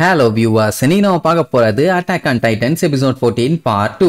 hello வியூவா நீ நம்ம பார்க்க போகிறது Attack on Titans episode fourteen part two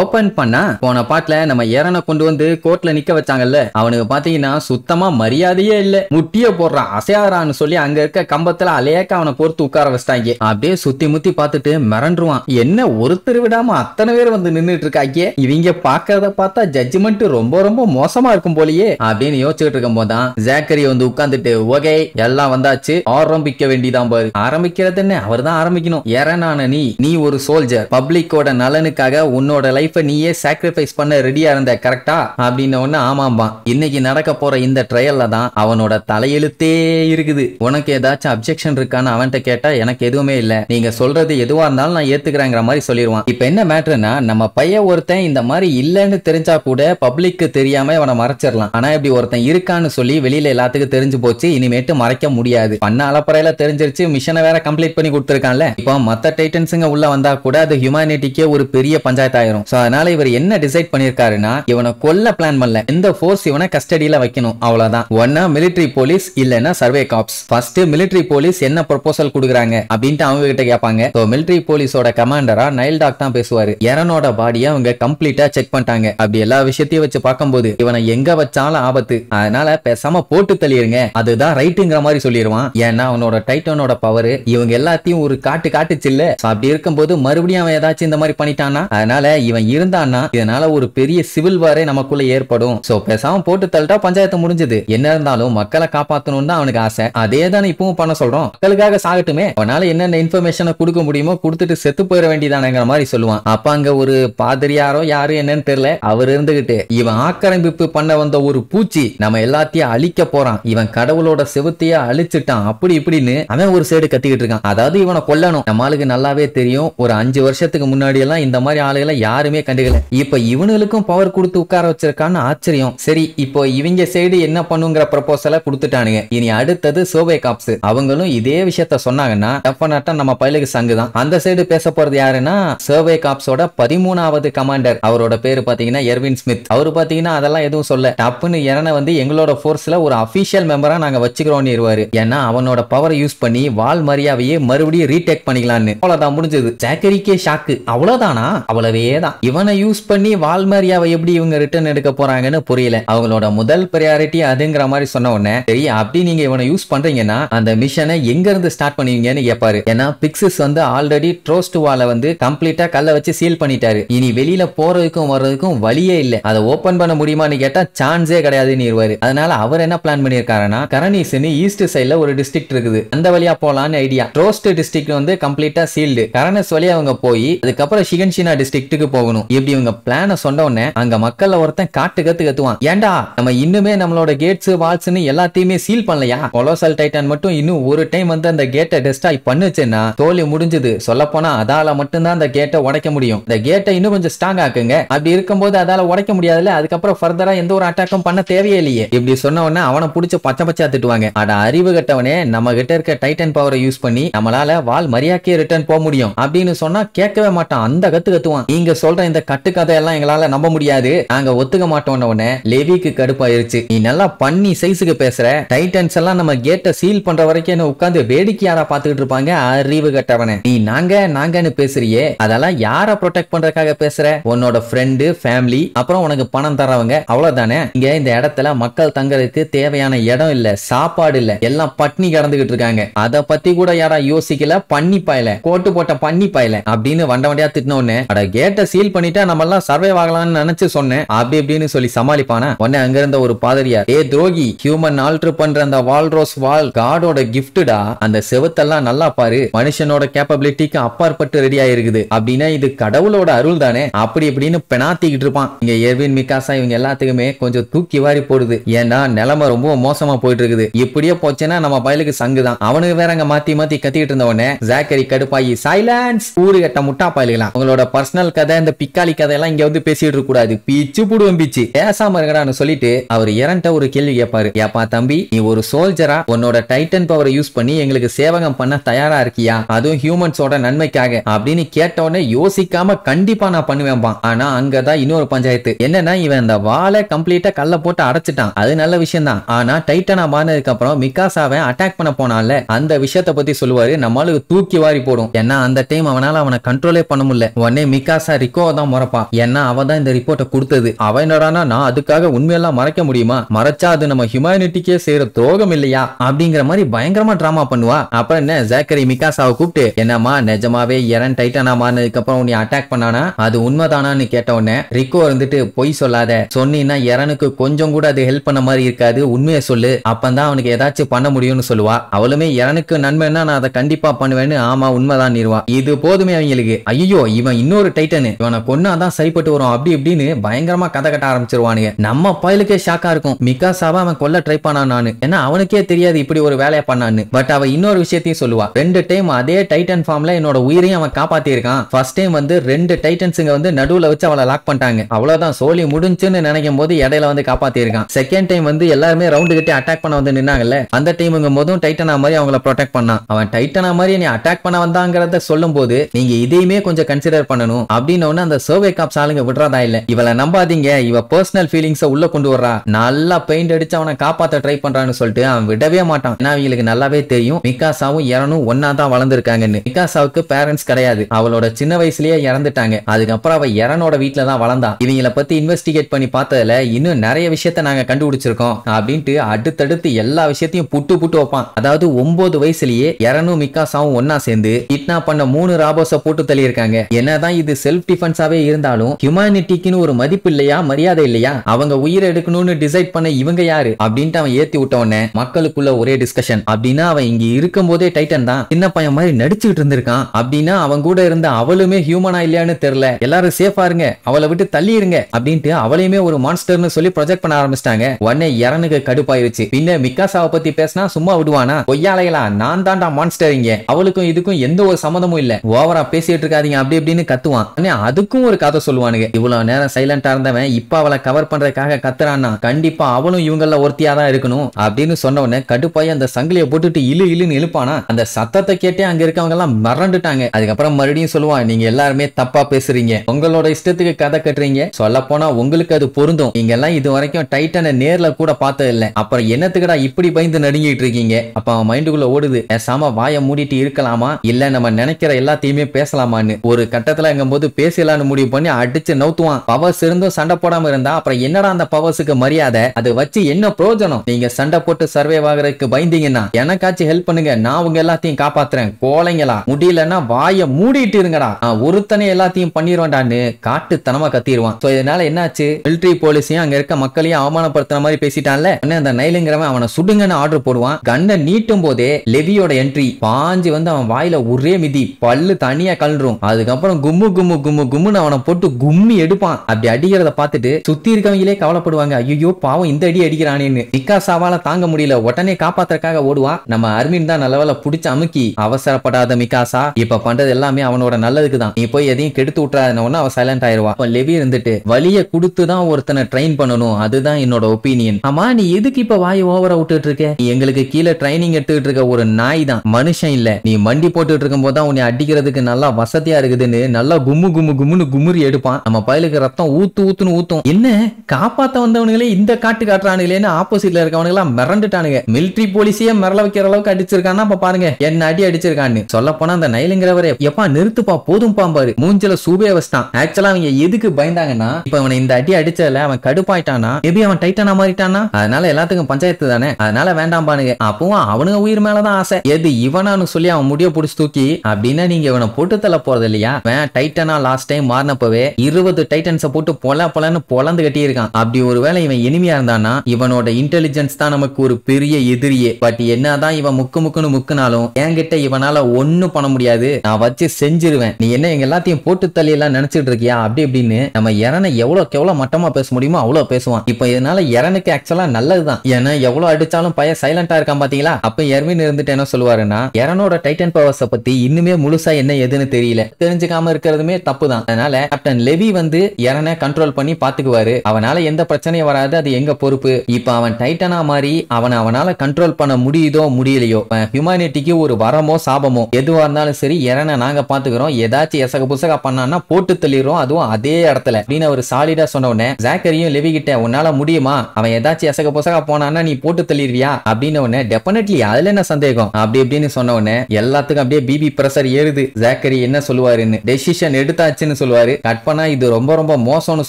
open பண்ணா போன பாட்டுல நம்ம ஏரனை கொண்டு வந்து கோர்ட்ல நிக்க வச்சாங்கல்ல அவனுக்கு பாத்தீங்கன்னா சுத்தமா மரியாதையே இல்ல முட்டிய போடுறான் அசையாரான்னு சொல்லி அங்க இருக்க கம்பத்துல அலையாக்க அவனை பொறுத்து உட்கார வச்சிட்டாங்க அப்படியே சுத்தி முத்தி பார்த்துட்டு மிரண்டுருவான் என்ன ஒருத்தர் விடாம அத்தனை பேர் வந்து நின்னுட்டு இருக்காங்க இவங்க பாக்குறத பார்த்தா ஜட்ஜ்மெண்ட் ரொம்ப ரொம்ப மோசமா இருக்கும் போலயே அப்படின்னு யோசிச்சுட்டு இருக்கும் போதுதான் ஜாக்கரி வந்து உட்கார்ந்துட்டு ஓகே எல்லாம் வந்தாச்சு ஆரம்பிக்க வேண்டியதான் பாரு ஆரம்பிக்கிறது என்ன அவர் தான் ஆரம்பிக்கணும் ஏரனான நீ நீ ஒரு சோல்ஜர் பப்ளிக்கோட நலனுக்காக உன்னோட லைஃப் லைஃபை நீயே சாக்ரிஃபைஸ் பண்ண ரெடியா இருந்த கரெக்டா அப்படின்னு ஒன்னு ஆமாம்பா இன்னைக்கு நடக்க போற இந்த ட்ரையல்ல தான் அவனோட தலையெழுத்தே இருக்குது உனக்கு ஏதாச்சும் அப்செக்ஷன் இருக்கான்னு அவன்கிட்ட கேட்டா எனக்கு எதுவுமே இல்ல நீங்க சொல்றது எதுவா இருந்தாலும் நான் ஏத்துக்கிறேங்கிற மாதிரி சொல்லிடுவான் இப்ப என்ன மேட்ருனா நம்ம பையன் ஒருத்தன் இந்த மாதிரி இல்லன்னு தெரிஞ்சா கூட பப்ளிக்கு தெரியாம அவனை மறைச்சிடலாம் ஆனா இப்படி ஒருத்தன் இருக்கான்னு சொல்லி வெளியில எல்லாத்துக்கும் தெரிஞ்சு போச்சு இனிமேட்டு மறைக்க முடியாது பண்ண அலப்பறையில தெரிஞ்சிருச்சு மிஷனை வேற கம்ப்ளீட் பண்ணி கொடுத்துருக்கான்ல இப்போ மத்த டைட்டன்ஸுங்க உள்ள வந்தா கூட அது ஹியூமனிட்டிக்கே ஒரு பெரிய பஞ்சாயத்து ஆயிரும் சோ அதனால இவர் என்ன டிசைட் பண்ணிருக்காருன்னா இவனை கொல்ல பிளான் பண்ணல இந்த ஃபோர்ஸ் இவனை கஸ்டடியில வைக்கணும் அவ்வளவுதான் ஒன்னா மிலிட்டரி போலீஸ் இல்லைன்னா Survey Corps first military police என்ன ப்ரொபோசல் கொடுக்குறாங்க அப்படின்ட்டு அவங்க கிட்ட கேட்பாங்க ஸோ மிலிட்ரி போலீஸோட கமாண்டரா நைல் டாக் தான் பேசுவாரு எரனோட பாடியை அவங்க கம்ப்ளீட்டா செக் பண்ணிட்டாங்க அப்படி எல்லா விஷயத்தையும் வச்சு பார்க்கும்போது இவனை எங்க வச்சாலும் ஆபத்து அதனால பேசாம போட்டு தள்ளிடுங்க அதுதான் ரைட்டுங்கிற மாதிரி சொல்லிடுவான் ஏன்னா அவனோட டைட்டனோட பவர் இவங்க எல்லாத்தையும் ஒரு காட்டு காட்டுச்சு இல்ல அப்படி இருக்கும்போது மறுபடியும் அவன் ஏதாச்சும் இந்த மாதிரி பண்ணிட்டானா அதனால இவன் இவன் இருந்தான்னா இதனால ஒரு பெரிய சிவில் வாரே நமக்குள்ள ஏற்படும் சோ பேசாம போட்டு தள்ளிட்டா பஞ்சாயத்து முடிஞ்சது என்ன இருந்தாலும் மக்களை காப்பாத்தணும்னு அவனுக்கு ஆசை அதே தானே இப்பவும் பண்ண சொல்றோம் மக்களுக்காக சாகட்டுமே அவனால என்னென்ன இன்ஃபர்மேஷனை கொடுக்க முடியுமோ கொடுத்துட்டு செத்து போயிட வேண்டியதானங்கிற மாதிரி சொல்லுவான் அப்ப அங்க ஒரு பாதிரியாரோ யாரு என்னன்னு தெரியல அவர் இருந்துகிட்டு இவன் ஆக்கிரமிப்பு பண்ண வந்த ஒரு பூச்சி நம்ம எல்லாத்தையும் அழிக்க போறான் இவன் கடவுளோட செவத்தையா அழிச்சிட்டான் அப்படி இப்படின்னு அவன் ஒரு சைடு கத்திக்கிட்டு இருக்கான் அதாவது இவனை கொல்லணும் நம்ம ஆளுக்கு நல்லாவே தெரியும் ஒரு அஞ்சு வருஷத்துக்கு முன்னாடி எல்லாம் இந்த மாதிரி ஆளுகளை யாரு யாருமே கண்டுக்கல இப்ப இவனுங்களுக்கும் பவர் கொடுத்து உட்கார வச்சிருக்கான்னு ஆச்சரியம் சரி இப்போ இவங்க சைடு என்ன பண்ணுங்கிற ப்ரப்போசலை கொடுத்துட்டானுங்க இனி அடுத்தது சோபே காப்ஸ் அவங்களும் இதே விஷயத்த சொன்னாங்கன்னா டெஃபனட்டா நம்ம பயிலுக்கு சங்கு தான் அந்த சைடு பேச போறது யாருன்னா சர்வே காப்ஸோட பதிமூணாவது கமாண்டர் அவரோட பேரு பாத்தீங்கன்னா எர்வின் ஸ்மித் அவரு பாத்தீங்கன்னா அதெல்லாம் எதுவும் சொல்ல டப்புன்னு இறனை வந்து எங்களோட போர்ஸ்ல ஒரு அபிஷியல் மெம்பரா நாங்க வச்சுக்கிறோம்னு இருவாரு ஏன்னா அவனோட பவரை யூஸ் பண்ணி வால் மரியாவையே மறுபடியும் ரீடேக் பண்ணிக்கலாம்னு அவ்வளவுதான் முடிஞ்சது ஜாக்கரிக்கே ஷாக்கு அவ்வளவுதானா அவ்வளவே தான் இவனை யூஸ் பண்ணி வால்மரியாவை எப்படி இவங்க ரிட்டர்ன் எடுக்க போறாங்கன்னு புரியல அவங்களோட முதல் ப்ரையாரிட்டி அதுங்கிற மாதிரி சொன்ன உடனே சரி அப்படி நீங்க இவனை யூஸ் பண்றீங்கன்னா அந்த மிஷனை எங்க இருந்து ஸ்டார்ட் பண்ணுவீங்கன்னு கேப்பாரு ஏன்னா பிக்சஸ் வந்து ஆல்ரெடி ட்ரோஸ்ட் வால வந்து கம்ப்ளீட்டா கல்ல வச்சு சீல் பண்ணிட்டாரு இனி வெளியில போறதுக்கும் வர்றதுக்கும் வழியே இல்ல அதை ஓபன் பண்ண முடியுமான்னு கேட்டா சான்ஸே கிடையாதுன்னு இருவாரு அதனால அவர் என்ன பிளான் பண்ணிருக்காருன்னா கரணிஸ்னு ஈஸ்ட் சைட்ல ஒரு டிஸ்ட்ரிக்ட் இருக்குது அந்த வழியா போலான்னு ஐடியா ட்ரோஸ்ட் டிஸ்ட்ரிக்ட் வந்து கம்ப்ளீட்டா சீல்டு கரணஸ் வழியா அவங்க போய் அதுக்கப்புறம் ஷிகன்ஷினா டிஸ்ட்ரிக்ட்டுக்கு போவாங்க ஆகணும் இப்படி இவங்க பிளான சொன்ன உடனே அங்க மக்கள்ல ஒருத்தன் காட்டு கத்து கத்துவான் ஏண்டா நம்ம இன்னுமே நம்மளோட கேட்ஸ் வால்ஸ்னு எல்லாத்தையுமே சீல் பண்ணலையா கொலோசல் டைட்டன் மட்டும் இன்னும் ஒரு டைம் வந்து அந்த கேட்டை டெஸ்டாய் பண்ணுச்சுன்னா தோல்வி முடிஞ்சது சொல்ல போனா அதால மட்டும்தான் அந்த கேட்டை உடைக்க முடியும் இந்த கேட்டை இன்னும் கொஞ்சம் ஸ்ட்ராங் ஆக்குங்க அப்படி இருக்கும்போது அதால உடைக்க முடியாதுல அதுக்கப்புறம் ஃபர்தரா எந்த ஒரு அட்டாக்கும் பண்ண தேவையே இல்லையே இப்படி சொன்ன உடனே அவனை புடிச்சு பச்சை பச்சா திட்டுவாங்க அட அறிவு கட்டவனே நம்ம கிட்ட இருக்க டைட்டன் பவரை யூஸ் பண்ணி நம்மளால வால் மரியாக்கே ரிட்டர்ன் போக முடியும் அப்படின்னு சொன்னா கேட்கவே மாட்டான் அந்த கத்து கத்துவான் நீங்க சொல்ற சொல்ற இந்த கட்டுக்கதையெல்லாம் எங்களால நம்ப முடியாது நாங்க ஒத்துக்க மாட்டோம்ன லெவிக்கு கடுப்பாயிருச்சு நீ நல்லா பண்ணி சைஸுக்கு பேசுற டைட்டன்ஸ் எல்லாம் நம்ம கேட்ட சீல் பண்ற வரைக்கும் என்ன உட்காந்து வேடிக்கையாரா பாத்துக்கிட்டு இருப்பாங்க அறிவு கட்டவனே நீ நாங்க நாங்கன்னு பேசுறியே அதெல்லாம் யார ப்ரொடெக்ட் பண்றதுக்காக பேசுற உன்னோட ஃப்ரெண்டு ஃபேமிலி அப்புறம் உனக்கு பணம் தரவங்க அவ்வளவுதானே இங்க இந்த இடத்துல மக்கள் தங்கறதுக்கு தேவையான இடம் இல்ல சாப்பாடு இல்ல எல்லாம் பட்னி கடந்துகிட்டு இருக்காங்க அத பத்தி கூட யாரா யோசிக்கல பண்ணி பாயல கோட்டு போட்ட பண்ணி பாயல அப்படின்னு வண்ட வண்டியா திட்டின உடனே கேட்ட சீல் ஃபெயில் பண்ணிட்டா நம்ம எல்லாம் சர்வே ஆகலாம்னு நினைச்சு சொன்னேன் அப்படி அப்படின்னு சொல்லி சமாளிப்பானா உடனே அங்க இருந்த ஒரு பாதிரியார் ஏ துரோகி ஹியூமன் ஆல்டர் பண்ற அந்த வால்ரோஸ் வால் காடோட கிஃப்டா அந்த செவத்தெல்லாம் நல்லா பாரு மனுஷனோட கேப்பபிலிட்டிக்கு அப்பாற்பட்டு ரெடி ஆயிருக்குது அப்படின்னா இது கடவுளோட அருள் தானே அப்படி இப்படின்னு பெணாத்திக்கிட்டு இருப்பான் இங்க ஏர்வின் மிகாசா இவங்க எல்லாத்துக்குமே கொஞ்சம் தூக்கி வாரி போடுது ஏன்னா நிலைமை ரொம்ப மோசமா போயிட்டு இருக்குது இப்படியே போச்சுன்னா நம்ம பயலுக்கு சங்கு தான் அவனுக்கு வேற அங்க மாத்தி மாத்தி கத்திக்கிட்டு இருந்த உடனே ஜாக்கரி கடுப்பாயி சைலன்ஸ் ஊரு கட்ட முட்டா பயலுகளாம் உங்களோட பர்சனல் கதை இந்த பிக்காளி கதையெல்லாம் இங்க வந்து பேசிட்டு கூடாது பீச்சு புடுவம் பீச்சு பேசாம இருக்கடான்னு சொல்லிட்டு அவர் இறன்ட்ட ஒரு கேள்வி கேட்பாரு ஏப்பா தம்பி நீ ஒரு சோல்ஜரா உன்னோட டைட்டன் பவரை யூஸ் பண்ணி எங்களுக்கு சேவகம் பண்ண தயாரா இருக்கியா அதுவும் ஹியூமன்ஸோட நன்மைக்காக அப்படின்னு உடனே யோசிக்காம கண்டிப்பா நான் பண்ணுவேன்பா ஆனா அங்கதான் இன்னொரு பஞ்சாயத்து என்னன்னா இவன் அந்த வாழை கம்ப்ளீட்டா கல்ல போட்டு அடைச்சிட்டான் அது நல்ல விஷயம் தான் ஆனா டைட்டனா மாறினதுக்கு அப்புறம் மிக்காசாவை அட்டாக் பண்ண போனால அந்த விஷயத்த பத்தி சொல்லுவாரு நம்மளுக்கு தூக்கி வாரி போடும் ஏன்னா அந்த டைம் அவனால அவனை கண்ட்ரோலே பண்ண முடியல உடனே மிக்காசா ரிக்கோ சரண்யாவை தான் மறப்பா ஏன்னா அவ தான் இந்த ரிப்போர்ட்டை கொடுத்தது அவ என்னடானா நான் அதுக்காக உண்மையெல்லாம் மறைக்க முடியுமா மறைச்சா அது நம்ம ஹியூமனிட்டிக்கே செய்யற துரோகம் இல்லையா அப்படிங்கிற மாதிரி பயங்கரமா டிராமா பண்ணுவா அப்புறம் என்ன ஜேக்கரி மிகாசாவை கூப்பிட்டு என்னமா நிஜமாவே எரன் டைட்டனா மாறினதுக்கு அப்புறம் உன்னை அட்டாக் பண்ணானா அது உண்மைதானான்னு கேட்ட உடனே ரிக்கோ இருந்துட்டு பொய் சொல்லாத சொன்னீங்கன்னா எரனுக்கு கொஞ்சம் கூட அது ஹெல்ப் பண்ண மாதிரி இருக்காது உண்மையை சொல்லு அப்பந்தான் அவனுக்கு ஏதாச்சும் பண்ண முடியும்னு சொல்லுவா அவளுமே எரனுக்கு நன்மைன்னா நான் அதை கண்டிப்பா பண்ணுவேன்னு ஆமா உண்மைதான் நிறுவா இது போதுமே அவங்களுக்கு ஐயோ இவன் இன்னொரு டைட்டனு இவனை கொன்னாதான் சரிப்பட்டு வரும் அப்படி இப்படின்னு பயங்கரமா கதை கட்ட ஆரம்பிச்சிருவானுங்க நம்ம பயலுக்கே ஷாக்கா இருக்கும் மிகாசாவா அவன் கொல்ல ட்ரை பண்ணான் நானு ஏன்னா அவனுக்கே தெரியாது இப்படி ஒரு வேலையை பண்ணான்னு பட் அவன் இன்னொரு விஷயத்தையும் சொல்லுவா ரெண்டு டைம் அதே டைட்டன் ஃபார்ம்ல என்னோட உயிரையும் அவன் காப்பாத்திருக்கான் ஃபர்ஸ்ட் டைம் வந்து ரெண்டு டைட்டன்ஸுங்க வந்து நடுவுல வச்சு அவளை லாக் பண்ணிட்டாங்க அவ்வளவுதான் சோழி முடிஞ்சுன்னு நினைக்கும் போது இடையில வந்து காப்பாத்திருக்கான் செகண்ட் டைம் வந்து எல்லாருமே ரவுண்ட் கட்டி அட்டாக் பண்ண வந்து நின்னாங்கல்ல அந்த டைமுங்க போதும் டைட்டனா மாதிரி அவங்கள ப்ரொடெக்ட் பண்ணான் அவன் டைட்டனா மாதிரி நீ அட்டாக் பண்ண வந்தாங்கிறத சொல்லும் போது நீங்க இதையுமே கொஞ்சம் கன்சிடர் பண்ணணும் அப்படின்னு உடனே அந்த சர்வே காப்ஸ் ஆளுங்க விடுறதா இல்ல இவளை நம்பாதீங்க இவ பர்சனல் ஃபீலிங்ஸ உள்ள கொண்டு வர்றா நல்லா பெயிண்ட் அடிச்சு அவனை காப்பாத்த ட்ரை பண்றான்னு சொல்லிட்டு அவன் விடவே மாட்டான் ஏன்னா இவங்களுக்கு நல்லாவே தெரியும் மிகாசாவும் இரனும் ஒன்னா தான் வளர்ந்துருக்காங்கன்னு மிகாசாவுக்கு பேரண்ட்ஸ் கிடையாது அவளோட சின்ன வயசுலயே இறந்துட்டாங்க அதுக்கப்புறம் அவ இரனோட வீட்டுல தான் வளர்ந்தா இவங்களை பத்தி இன்வெஸ்டிகேட் பண்ணி பார்த்ததுல இன்னும் நிறைய விஷயத்த நாங்க கண்டுபிடிச்சிருக்கோம் அப்படின்ட்டு அடுத்தடுத்து எல்லா விஷயத்தையும் புட்டு புட்டு வைப்பான் அதாவது ஒன்பது வயசுலயே இரனும் மிகாசாவும் ஒன்னா சேர்ந்து கிட்னா பண்ண மூணு ராபோஸ போட்டு தள்ளியிருக்காங்க என்னதான் இது செல்ஃப் டிஃபன் சஸ்பென்ஸாவே இருந்தாலும் ஹியூமனிட்டிக்குன்னு ஒரு மதிப்பு இல்லையா மரியாதை இல்லையா அவங்க உயிரை எடுக்கணும்னு டிசைட் பண்ண இவங்க யாரு அப்படின்ட்டு அவன் ஏத்தி விட்ட உடனே மக்களுக்குள்ள ஒரே டிஸ்கஷன் அப்படின்னா அவன் இங்க இருக்கும் போதே டைட்டன் தான் சின்ன பையன் மாதிரி நடிச்சுட்டு இருந்திருக்கான் அப்படின்னா அவன் கூட இருந்த அவளுமே ஹியூமனா இல்லையான்னு தெரியல எல்லாரும் சேஃபா இருங்க அவளை விட்டு தள்ளி இருங்க அப்படின்ட்டு அவளையுமே ஒரு மான்ஸ்டர்னு சொல்லி ப்ரொஜெக்ட் பண்ண ஆரம்பிச்சிட்டாங்க உடனே இறனுக்கு கடுப்பாயிருச்சு பின்ன மிக்காசாவை பத்தி பேசினா சும்மா விடுவானா பொய்யாலையலா நான் தான்டா மான்ஸ்டர் இங்க அவளுக்கும் இதுக்கும் எந்த ஒரு சம்மந்தமும் இல்ல ஓவரா பேசிட்டு இருக்காதீங்க அப்படி இப்படின்னு கத்துவான் அதுக்கும் ஒரு கதை சொல்லுவானுங்க இவ்வளவு நேரம் சைலண்டா இருந்தவன் இப்ப அவளை கவர் பண்றதுக்காக கத்துறான்னா கண்டிப்பா அவனும் இவங்கள ஒருத்தியா தான் இருக்கணும் அப்படின்னு சொன்ன உடனே கடுப்பாயி அந்த சங்கிலிய போட்டுட்டு இழு இழுன்னு எழுப்பானா அந்த சத்தத்தை கேட்டே அங்க இருக்கவங்க எல்லாம் மறந்துட்டாங்க அதுக்கப்புறம் மறுபடியும் சொல்லுவான் நீங்க எல்லாருமே தப்பா பேசுறீங்க உங்களோட இஷ்டத்துக்கு கதை கட்டுறீங்க சொல்ல போனா உங்களுக்கு அது பொருந்தும் நீங்க எல்லாம் இது வரைக்கும் டைட்டனை நேர்ல கூட பார்த்தது இல்லை அப்புறம் என்னத்துக்கடா இப்படி பயந்து நடுங்கிட்டு இருக்கீங்க அப்ப அவன் மைண்டுக்குள்ள ஓடுது சாம வாய மூடிட்டு இருக்கலாமா இல்ல நம்ம நினைக்கிற எல்லாத்தையுமே பேசலாமான்னு ஒரு கட்டத்துல போது பேசல அடிக்கலாம்னு முடிவு பண்ணி அடிச்சு நவுத்துவான் பவர்ஸ் இருந்தும் சண்டை போடாம இருந்தா அப்புறம் என்னடா அந்த பவர்ஸுக்கு மரியாதை அது வச்சு என்ன பிரயோஜனம் நீங்க சண்டை போட்டு சர்வே வாங்குறதுக்கு பயந்தீங்கன்னா எனக்காச்சு ஹெல்ப் பண்ணுங்க நான் உங்க எல்லாத்தையும் காப்பாத்துறேன் கோலைங்களா முடியலன்னா வாய மூடிட்டு இருங்கடா நான் ஒருத்தனை எல்லாத்தையும் பண்ணிடுவான்டான்னு காட்டுத்தனமா கத்திடுவான் சோ இதனால என்னாச்சு மிலிட்ரி போலீஸையும் அங்க இருக்க மக்களையும் அவமானப்படுத்துற மாதிரி பேசிட்டான்ல உடனே அந்த நைலுங்கிறவன் அவனை சுடுங்கன்னு ஆர்டர் போடுவான் கண்ணை நீட்டும் போதே லெவியோட என்ட்ரி பாஞ்சு வந்து அவன் வாயில ஒரே மிதி பல்லு தனியா கல்றும் அதுக்கப்புறம் கும்மு கும்மு கும்மு கும்மு கும்முன்னு அவனை போட்டு கும்மி எடுப்பான் அப்படி அடிக்கிறத பார்த்துட்டு சுத்தி இருக்கவங்களே கவலைப்படுவாங்க ஐயோ பாவம் இந்த அடி அடிக்கிறானேன்னு விகாஸ் அவால தாங்க முடியல உடனே காப்பாத்துறக்காக ஓடுவான் நம்ம அர்மின் தான் நல்ல வேலை பிடிச்ச அமுக்கி அவசரப்படாத மிகாசா இப்ப பண்றது எல்லாமே அவனோட நல்லதுக்கு தான் நீ போய் எதையும் கெடுத்து விட்டுறாதுன்னு அவன் சைலண்ட் ஆயிருவான் அப்ப லெவி இருந்துட்டு வழிய கொடுத்து தான் ஒருத்தனை ட்ரெயின் பண்ணணும் அதுதான் என்னோட ஒப்பீனியன் ஆமா நீ எதுக்கு இப்ப வாய் ஓவரா விட்டுட்டு இருக்க நீ எங்களுக்கு கீழே ட்ரைனிங் எடுத்துக்கிட்டு இருக்க ஒரு நாய் தான் மனுஷன் இல்ல நீ மண்டி போட்டுட்டு இருக்கும் போது உன்னை அடிக்கிறதுக்கு நல்லா வசதியா இருக்குதுன்னு நல்லா கும்மு கும்மு கும்முன்னு குமுறி எடுப்பான் நம்ம பயலுக்கு ரத்தம் ஊத்து ஊத்துன்னு ஊத்தும் என்ன காப்பாத்த வந்தவனுங்களே இந்த காட்டு காட்டுறானுங்களேன்னு ஆப்போசிட்ல இருக்கவனுங்களா மிரண்டுட்டானுங்க மிலிட்டரி போலீஸையே மிரள வைக்கிற அளவுக்கு அடிச்சிருக்கான்னா அப்ப பாருங்க என்ன அடி அடிச்சிருக்கான்னு சொல்ல போனா அந்த நைலுங்கிறவரே எப்பா நிறுத்துப்பா போதும் பாரு மூஞ்சில சூபே வச்சிட்டான் ஆக்சுவலா அவங்க எதுக்கு பயந்தாங்கன்னா இப்ப அவனை இந்த அடி அடிச்சதுல அவன் கடுப்பாயிட்டானா மேபி அவன் டைட்டானா மாறிட்டானா அதனால எல்லாத்துக்கும் பஞ்சாயத்து தானே அதனால வேண்டாம் பானுங்க அப்பவும் அவனுங்க உயிர் மேலதான் ஆசை எது இவனான்னு சொல்லி அவன் முடிய புடிச்சு தூக்கி அப்படின்னா நீங்க இவனை போட்டு தள்ள போறது இல்லையா டைட்டனா லாஸ்ட் டைம் டைம் மாறினப்பவே இருபது டைட்டன்ஸை போட்டு பொல பொலன்னு பொலந்து கட்டியிருக்கான் அப்படி ஒருவேளை இவன் எளிமையா இருந்தானா இவனோட இன்டெலிஜென்ஸ் தான் நமக்கு ஒரு பெரிய எதிரியே பட் என்னதான் இவன் முக்கு முக்குன்னு முக்குனாலும் என்கிட்ட இவனால ஒன்னும் பண்ண முடியாது நான் வச்சு செஞ்சிருவேன் நீ என்ன எங்க எல்லாத்தையும் போட்டு தள்ளியெல்லாம் நினைச்சிட்டு இருக்கியா அப்படி இப்படின்னு நம்ம இறனை எவ்வளோக்கு எவ்வளோ மட்டமா பேச முடியுமோ அவ்வளோ பேசுவான் இப்போ இதனால இறனுக்கு ஆக்சுவலா நல்லதுதான் ஏன்னா எவ்வளோ அடிச்சாலும் பையன் சைலண்டா இருக்கான் பாத்தீங்களா அப்ப எர்மின் இருந்துட்டு என்ன சொல்லுவாருன்னா எரனோட டைட்டன் பவர்ஸை பத்தி இன்னுமே முழுசா என்ன எதுன்னு தெரியல தெரிஞ்சுக்காம இருக்கிறதுமே தப்பு தான் தான் அதனால கேப்டன் லெவி வந்து எரனை கண்ட்ரோல் பண்ணி பாத்துக்குவாரு அவனால எந்த பிரச்சனையும் வராது அது எங்க பொறுப்பு இப்ப அவன் டைட்டனா மாறி அவனை அவனால கண்ட்ரோல் பண்ண முடியுதோ முடியலையோ ஹியூமானிட்டிக்கு ஒரு வரமோ சாபமோ எதுவா இருந்தாலும் சரி எரனை நாங்க பாத்துக்கிறோம் ஏதாச்சும் எசக புசகா பண்ணான்னா போட்டு தள்ளிடுறோம் அதுவும் அதே இடத்துல அப்படின்னு அவர் சாலிடா சொன்ன உடனே ஜாக்கரியும் லெவி கிட்ட உன்னால முடியுமா அவன் ஏதாச்சும் எசக புசகா போனான்னா நீ போட்டு தள்ளிடுவியா அப்படின்னு உடனே டெபினெட்லி அதுல என்ன சந்தேகம் அப்படி இப்படின்னு சொன்ன உடனே எல்லாத்துக்கும் அப்படியே பிபி பிரஷர் ஏறுது ஜாக்கரி என்ன சொல்லுவாருன்னு டெசிஷன் எடுத்தாச்சு போச்சுன்னு சொல்லுவாரு கட் பண்ணா இது ரொம்ப ரொம்ப மோசம்னு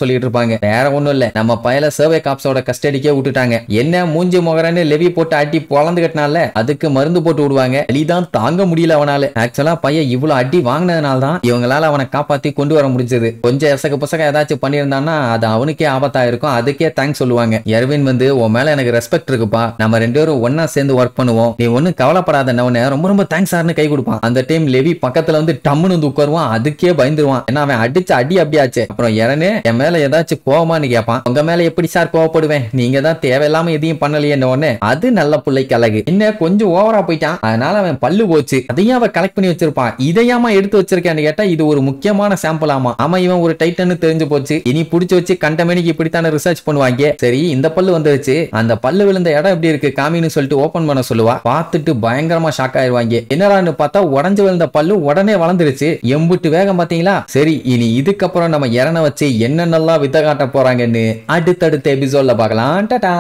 சொல்லிட்டு இருப்பாங்க வேற ஒண்ணும் இல்ல நம்ம பயல சர்வே காப்ஸோட கஸ்டடிக்கே விட்டுட்டாங்க என்ன மூஞ்சி முகரன்னு லெவி போட்டு அடி பொழந்து கட்டினால அதுக்கு மருந்து போட்டு விடுவாங்க அலிதான் தாங்க முடியல அவனால ஆக்சுவலா பையன் இவ்வளவு அடி வாங்கினதுனால தான் இவங்களால அவனை காப்பாத்தி கொண்டு வர முடிஞ்சது கொஞ்சம் எசக புசக ஏதாச்சும் பண்ணியிருந்தான்னா அது அவனுக்கே ஆபத்தா இருக்கும் அதுக்கே தேங்க்ஸ் சொல்லுவாங்க எர்வின் வந்து உன் மேல எனக்கு ரெஸ்பெக்ட் இருக்குப்பா நம்ம ரெண்டு பேரும் ஒன்னா சேர்ந்து ஒர்க் பண்ணுவோம் நீ ஒன்னும் கவலைப்படாத நவன ரொம்ப ரொம்ப தேங்க்ஸ் சார்னு கை கொடுப்பான் அந்த டைம் லெவி பக்கத்துல வந்து டம்முன்னு வந்து உட்காருவான் அதுக்கே பயந்துருவான் ஏன்னா அவன் அடிச்சு அடி அப்படியாச்சு அப்புறம் எனனே என் மேல ஏதாச்சும் கோவமானு கேட்பான் உங்க மேல எப்படி சார் கோவப்படுவேன் நீங்க தான் தேவையில்லாம எதையும் பண்ணலையேன்னு அது நல்ல பிள்ளைக்கு அழகு இன்னும் கொஞ்சம் ஓவரா போயிட்டான் அதனால அவன் பல்லு போச்சு அதையும் அவன் கலெக்ட் பண்ணி வச்சிருப்பான் இதையாமா எடுத்து வச்சிருக்கான்னு கேட்டா இது ஒரு முக்கியமான சாம்பிள் ஆமா ஆமா இவன் ஒரு டைட்டன் தெரிஞ்சு போச்சு இனி புடிச்சு வச்சு கண்டமேனிக்கு இப்படித்தான ரிசர்ச் பண்ணுவாங்க சரி இந்த பல்லு வந்துருச்சு அந்த பல்லு விழுந்த இடம் எப்படி இருக்கு காமின்னு சொல்லிட்டு ஓபன் பண்ண சொல்லுவா பார்த்துட்டு பயங்கரமா ஷாக் ஆயிருவாங்க என்னடான்னு பார்த்தா உடஞ்சு விழுந்த பல்லு உடனே வளர்ந்துருச்சு எம்புட்டு வேகம் பாத்தீங்களா சரி இனி இதுக்கப்புறம் நம்ம இறன வச்சு என்னென்னலாம் வித்த காட்ட போறாங்கன்னு அடுத்தடுத்த எபிசோட்ல பார்க்கலாம் டாடா